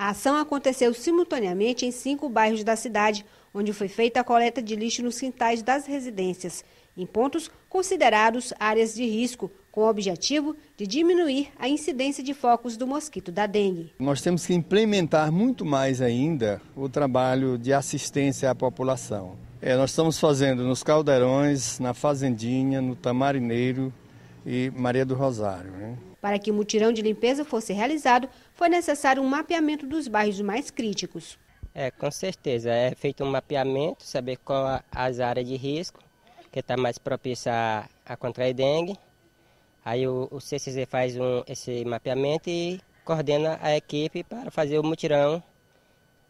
A ação aconteceu simultaneamente em cinco bairros da cidade, onde foi feita a coleta de lixo nos quintais das residências, em pontos considerados áreas de risco, com o objetivo de diminuir a incidência de focos do mosquito da dengue. Nós temos que implementar muito mais ainda o trabalho de assistência à população. É, nós estamos fazendo nos caldeirões, na fazendinha, no tamarineiro, e Maria do Rosário. Né? Para que o mutirão de limpeza fosse realizado, foi necessário um mapeamento dos bairros mais críticos. É, com certeza. É feito um mapeamento, saber qual as áreas de risco que está mais propícia a, a contrair dengue. Aí o, o CCZ faz um, esse mapeamento e coordena a equipe para fazer o mutirão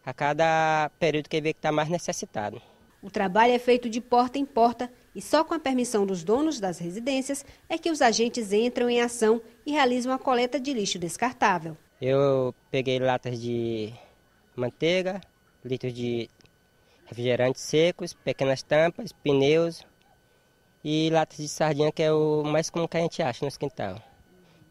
a cada período que vê que está mais necessitado. O trabalho é feito de porta em porta e só com a permissão dos donos das residências é que os agentes entram em ação e realizam a coleta de lixo descartável. Eu peguei latas de manteiga, litros de refrigerantes secos, pequenas tampas, pneus e latas de sardinha, que é o mais comum que a gente acha no quintal.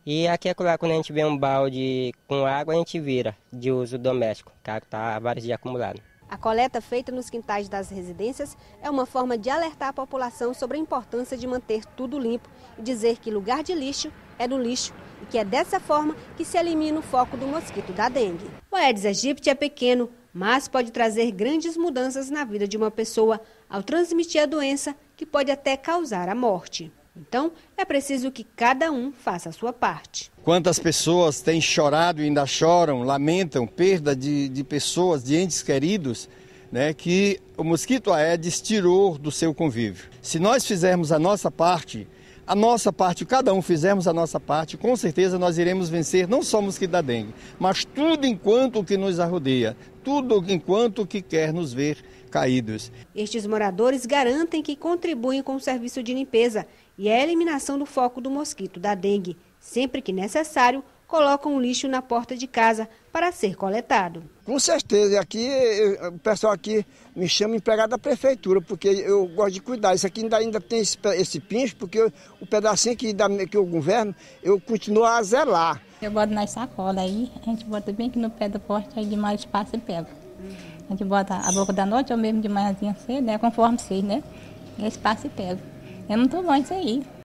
E aqui é lá, quando a gente vê um balde com água, a gente vira de uso doméstico, que está tá vários dias acumulado. A coleta feita nos quintais das residências é uma forma de alertar a população sobre a importância de manter tudo limpo e dizer que lugar de lixo é do lixo e que é dessa forma que se elimina o foco do mosquito da dengue. O Aedes aegypti é pequeno, mas pode trazer grandes mudanças na vida de uma pessoa ao transmitir a doença que pode até causar a morte. Então, é preciso que cada um faça a sua parte. Quantas pessoas têm chorado e ainda choram, lamentam perda de, de pessoas, de entes queridos, né, que o mosquito Aedes tirou do seu convívio. Se nós fizermos a nossa parte, a nossa parte, cada um fizermos a nossa parte, com certeza nós iremos vencer não só o mosquito da dengue, mas tudo enquanto que nos arrodeia, tudo enquanto que quer nos ver caídos. Estes moradores garantem que contribuem com o serviço de limpeza e a eliminação do foco do mosquito da dengue. Sempre que necessário, colocam o lixo na porta de casa para ser coletado. Com certeza, aqui o pessoal aqui me chama empregado da prefeitura, porque eu gosto de cuidar. Isso aqui ainda, ainda tem esse, esse pincho, porque eu, o pedacinho que, da, que eu governo, eu continuo a zelar. Eu boto na sacola aí, a gente bota bem aqui no pé do porta aí de mais espaço e pega. A gente bota a boca da noite ou mesmo de manhãzinha cedo, né? Conforme vocês, né? Eles passam e pego. Eu não estou longe isso aí.